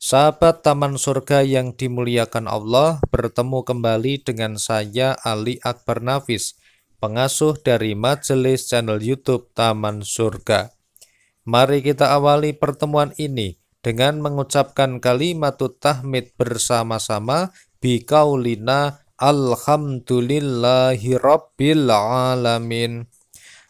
Sahabat Taman Surga yang dimuliakan Allah bertemu kembali dengan saya Ali Akbar Nafis, pengasuh dari majelis channel YouTube Taman Surga. Mari kita awali pertemuan ini dengan mengucapkan kalimat tahmid bersama-sama Bikaulina, alhamdulillahi Rabbil alamin.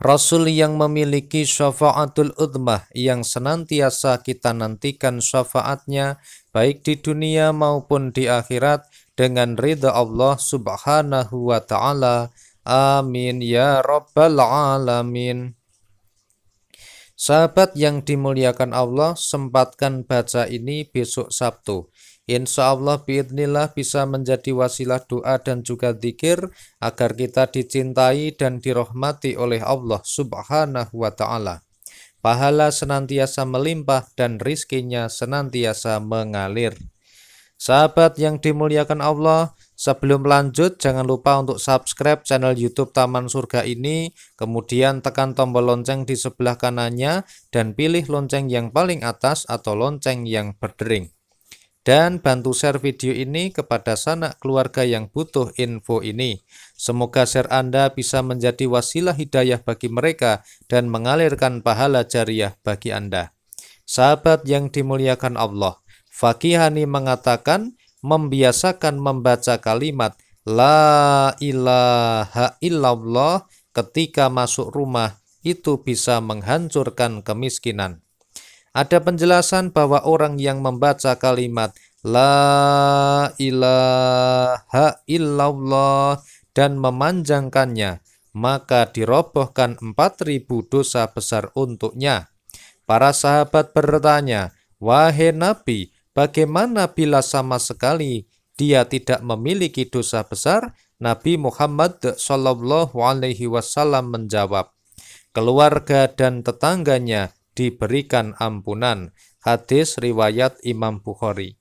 Rasul yang memiliki syafaatul udmah yang senantiasa kita nantikan syafaatnya baik di dunia maupun di akhirat dengan ridha Allah subhanahu wa ta'ala. Amin ya rabbal alamin. Sahabat yang dimuliakan Allah, sempatkan baca ini besok Sabtu. Insya Allah biidnillah bisa menjadi wasilah doa dan juga zikir agar kita dicintai dan dirahmati oleh Allah subhanahu wa ta'ala. Pahala senantiasa melimpah dan rizkinya senantiasa mengalir. Sahabat yang dimuliakan Allah, sebelum lanjut jangan lupa untuk subscribe channel YouTube Taman Surga ini, kemudian tekan tombol lonceng di sebelah kanannya dan pilih lonceng yang paling atas atau lonceng yang berdering dan bantu share video ini kepada sanak keluarga yang butuh info ini. Semoga share Anda bisa menjadi wasilah hidayah bagi mereka dan mengalirkan pahala jariah bagi Anda. Sahabat yang dimuliakan Allah, Fakihani mengatakan membiasakan membaca kalimat La ilaha illallah ketika masuk rumah itu bisa menghancurkan kemiskinan. Ada penjelasan bahwa orang yang membaca kalimat La ilaha illallah dan memanjangkannya, maka dirobohkan 4000 dosa besar untuknya. Para sahabat bertanya, Wahai Nabi, bagaimana bila sama sekali dia tidak memiliki dosa besar? Nabi Muhammad Shallallahu Alaihi Wasallam menjawab, keluarga dan tetangganya diberikan ampunan. Hadis riwayat Imam Bukhari.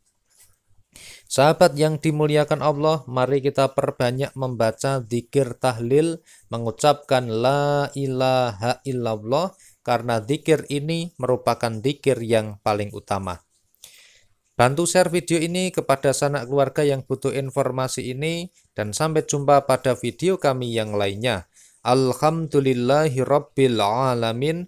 Sahabat yang dimuliakan Allah, mari kita perbanyak membaca zikir tahlil, mengucapkan la ilaha illallah, karena zikir ini merupakan zikir yang paling utama. Bantu share video ini kepada sanak keluarga yang butuh informasi ini, dan sampai jumpa pada video kami yang lainnya. Alhamdulillahirabbil alamin.